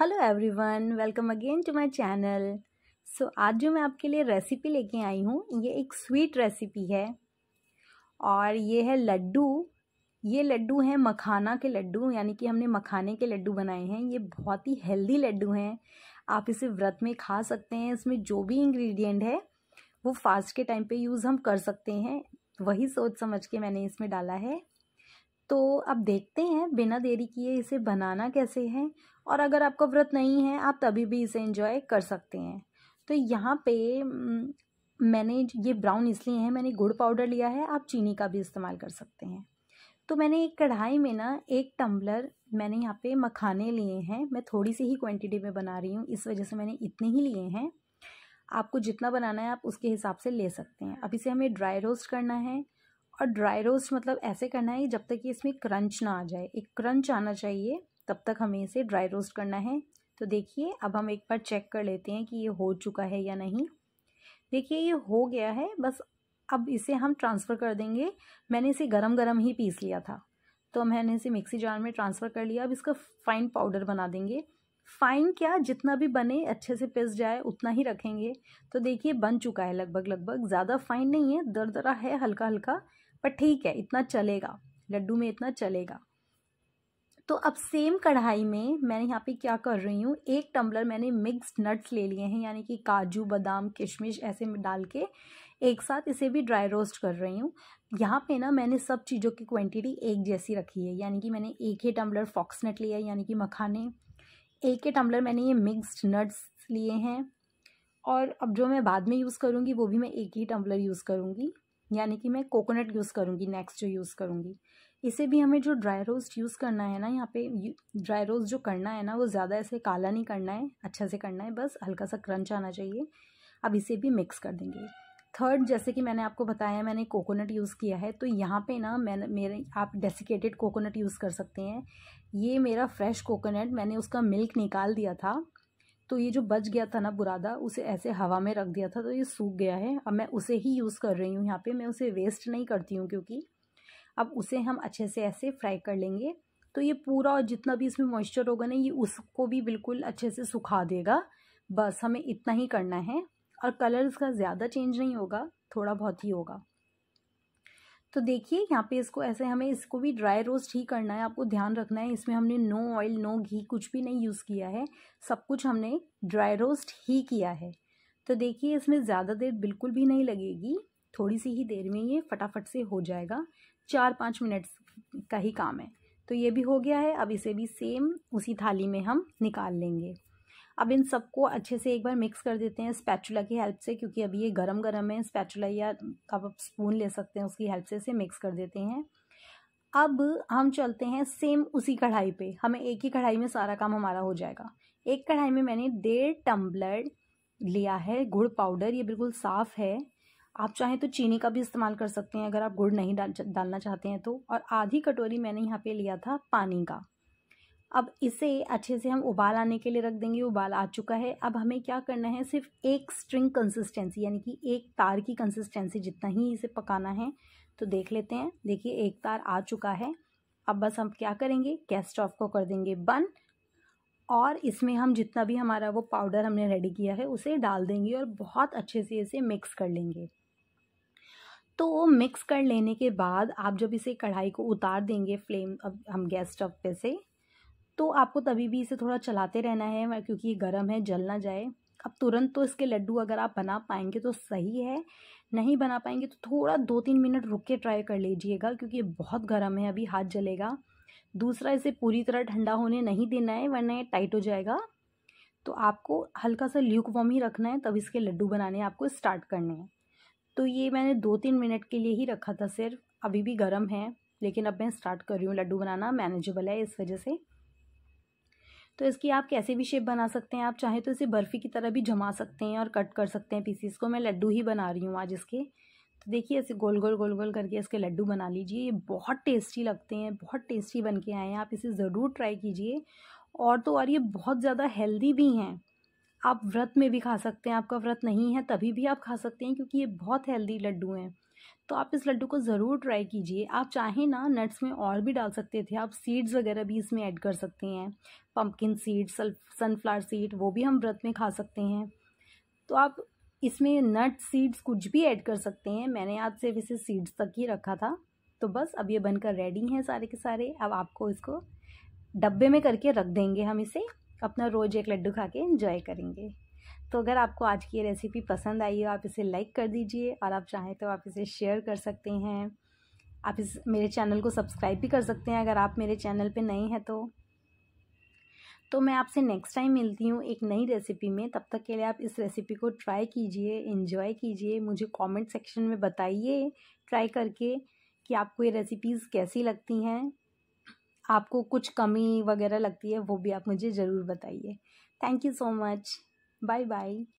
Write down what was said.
Hello everyone welcome again to my channel so आज जो मैं आपके लिए रेसिपी लेके आई हूँ ये एक स्वीट रेसिपी है और ये है लड्डू ये लड्डू हैं मखाना के लड्डू यानी कि हमने मखाने के लड्डू बनाए हैं ये बहुत ही हेल्दी लड्डू हैं आप इसे व्रत में खा सकते हैं इसमें जो भी इंग्रेडिएंट है वो फास्ट के टाइम पे यूज़ हम कर सकते हैं वही सोच समझ के मैंने इसमें डाला है तो अब देखते हैं बिना देरी किए इसे बनाना कैसे है और अगर आपका व्रत नहीं है आप तभी भी इसे इंजॉय कर सकते हैं तो यहाँ पे मैंने ये ब्राउन इसलिए है मैंने गुड़ पाउडर लिया है आप चीनी का भी इस्तेमाल कर सकते हैं तो मैंने एक कढ़ाई में ना एक टम्बलर मैंने यहाँ पे मखाने लिए हैं मैं थोड़ी सी ही क्वांटिटी में बना रही हूँ इस वजह से मैंने इतने ही लिए हैं आपको जितना बनाना है आप उसके हिसाब से ले सकते हैं अब इसे हमें ड्राई रोस्ट करना है और ड्राई रोस्ट मतलब ऐसे करना है जब तक कि इसमें क्रंच ना आ जाए एक क्रंच आना चाहिए तब तक हमें इसे ड्राई रोस्ट करना है तो देखिए अब हम एक बार चेक कर लेते हैं कि ये हो चुका है या नहीं देखिए ये हो गया है बस अब इसे हम ट्रांसफ़र कर देंगे मैंने इसे गरम गरम ही पीस लिया था तो मैंने इसे मिक्सी जार में ट्रांसफ़र कर लिया अब इसका फ़ाइन पाउडर बना देंगे फ़ाइन क्या जितना भी बने अच्छे से पिस जाए उतना ही रखेंगे तो देखिए बन चुका है लगभग लगभग ज़्यादा फ़ाइन नहीं है दर है हल्का हल्का पर ठीक है इतना चलेगा लड्डू में इतना चलेगा तो अब सेम कढ़ाई में मैंने यहाँ पे क्या कर रही हूँ एक टम्बलर मैंने मिक्स्ड नट्स ले लिए हैं यानी कि काजू बादाम किशमिश ऐसे डाल के एक साथ इसे भी ड्राई रोस्ट कर रही हूँ यहाँ पे ना मैंने सब चीज़ों की क्वांटिटी एक जैसी रखी है यानी कि मैंने एक ही टम्बलर फॉक्सनट लिया है यानी कि मखाने एक ही टम्बलर मैंने ये मिक्स्ड नट्स लिए हैं और अब जो मैं बाद में यूज़ करूँगी वो भी मैं एक ही टम्बलर यूज़ करूँगी यानी कि मैं कोकोनट यूज़ करूँगी नेक्स्ट जो यूज़ करूँगी इसे भी हमें जो ड्राई रोस्ट यूज़ करना है ना यहाँ पे ड्राई रोस्ट जो करना है ना वो ज़्यादा ऐसे काला नहीं करना है अच्छा से करना है बस हल्का सा क्रंच आना चाहिए अब इसे भी मिक्स कर देंगे थर्ड जैसे कि मैंने आपको बताया मैंने कोकोनट यूज़ किया है तो यहाँ पे ना मैंने मेरे आप डेसिकेटेड कोकोनट यूज़ कर सकते हैं ये मेरा फ्रेश कोकोनट मैंने उसका मिल्क निकाल दिया था तो ये जो बच गया था ना बुरादा उसे ऐसे हवा में रख दिया था तो ये सूख गया है अब मैं उसे ही यूज़ कर रही हूँ यहाँ पे मैं उसे वेस्ट नहीं करती हूँ क्योंकि अब उसे हम अच्छे से ऐसे फ्राई कर लेंगे तो ये पूरा और जितना भी इसमें मॉइस्चर होगा ना ये उसको भी बिल्कुल अच्छे से सुखा देगा बस हमें इतना ही करना है और कलर इसका ज़्यादा चेंज नहीं होगा थोड़ा बहुत ही होगा तो देखिए यहाँ पे इसको ऐसे हमें इसको भी ड्राई रोस्ट ही करना है आपको ध्यान रखना है इसमें हमने नो ऑयल नो घी कुछ भी नहीं यूज़ किया है सब कुछ हमने ड्राई रोस्ट ही किया है तो देखिए इसमें ज़्यादा देर बिल्कुल भी नहीं लगेगी थोड़ी सी ही देर में ये फटाफट से हो जाएगा चार पाँच मिनट का ही काम है तो ये भी हो गया है अब इसे भी सेम उसी थाली में हम निकाल लेंगे अब इन सबको अच्छे से एक बार मिक्स कर देते हैं स्पैचुला की हेल्प से क्योंकि अभी ये गरम गरम है स्पैचुला या आप स्पून ले सकते हैं उसकी हेल्प से इसे मिक्स कर देते हैं अब हम चलते हैं सेम उसी कढ़ाई पे हमें एक ही कढ़ाई में सारा काम हमारा हो जाएगा एक कढ़ाई में मैंने डेढ़ टम्बलर लिया है गुड़ पाउडर ये बिल्कुल साफ़ है आप चाहें तो चीनी का भी इस्तेमाल कर सकते हैं अगर आप गुड़ नहीं डाल डालना चाहते हैं तो और आधी कटोरी मैंने यहाँ पे लिया था पानी का अब इसे अच्छे से हम उबाल आने के लिए रख देंगे उबाल आ चुका है अब हमें क्या करना है सिर्फ एक स्ट्रिंग कंसिस्टेंसी यानी कि एक तार की कंसिस्टेंसी जितना ही इसे पकाना है तो देख लेते हैं देखिए एक तार आ चुका है अब बस हम क्या करेंगे गैस स्टॉव को कर देंगे बंद और इसमें हम जितना भी हमारा वो पाउडर हमने रेडी किया है उसे डाल देंगे और बहुत अच्छे से इसे मिक्स कर लेंगे तो मिक्स कर लेने के बाद आप जब इसे कढ़ाई को उतार देंगे फ्लेम अब हम गैस स्टोव पे से तो आपको तभी भी इसे थोड़ा चलाते रहना है क्योंकि ये गर्म है जल ना जाए अब तुरंत तो इसके लड्डू अगर आप बना पाएंगे तो सही है नहीं बना पाएंगे तो थोड़ा दो तीन मिनट रुक के ट्राई कर लीजिएगा क्योंकि ये बहुत गर्म है अभी हाथ जलेगा दूसरा इसे पूरी तरह ठंडा होने नहीं देना है वरना ये टाइट हो जाएगा तो आपको हल्का सा ल्यूक वॉम ही रखना है तब इसके लड्डू बनाने आपको स्टार्ट करने हैं तो ये मैंने दो तीन मिनट के लिए ही रखा था सिर्फ अभी भी गर्म है लेकिन अब मैं स्टार्ट कर रही हूँ लड्डू बनाना मैनेजेबल है इस वजह से तो इसकी आप कैसे भी शेप बना सकते हैं आप चाहे तो इसे बर्फ़ी की तरह भी जमा सकते हैं और कट कर सकते हैं पीसीस को मैं लड्डू ही बना रही हूँ आज इसके तो देखिए ऐसे गोल गोल गोल गोल करके इसके लड्डू बना लीजिए ये बहुत टेस्टी लगते हैं बहुत टेस्टी बन के आए हैं आप इसे ज़रूर ट्राई कीजिए और तो और ये बहुत ज़्यादा हेल्दी भी हैं आप व्रत में भी खा सकते हैं आपका व्रत नहीं है तभी भी आप खा सकते हैं क्योंकि ये बहुत हेल्दी लड्डू हैं तो आप इस लड्डू को ज़रूर ट्राई कीजिए आप चाहें ना नट्स में और भी डाल सकते थे आप सीड्स वगैरह भी इसमें ऐड कर सकते हैं पम्पकिन सीड सनफ्लावर सीड वो भी हम व्रत में खा सकते हैं तो आप इसमें नट सीड्स कुछ भी ऐड कर सकते हैं मैंने आज सिर्फ इसे सीड्स तक ही रखा था तो बस अब ये बनकर रेडी हैं सारे के सारे अब आपको इसको डब्बे में करके रख देंगे हम इसे अपना रोज़ एक लड्डू खा के इंजॉय करेंगे तो अगर आपको आज की ये रेसिपी पसंद आई हो आप इसे लाइक कर दीजिए और आप चाहें तो आप इसे शेयर कर सकते हैं आप इस मेरे चैनल को सब्सक्राइब भी कर सकते हैं अगर आप मेरे चैनल पे नए हैं तो तो मैं आपसे नेक्स्ट टाइम मिलती हूँ एक नई रेसिपी में तब तक के लिए आप इस रेसिपी को ट्राई कीजिए इन्जॉय कीजिए मुझे कमेंट सेक्शन में बताइए ट्राई करके कि आपको ये रेसिपीज़ कैसी लगती हैं आपको कुछ कमी वगैरह लगती है वो भी आप मुझे ज़रूर बताइए thank you so much Bye bye.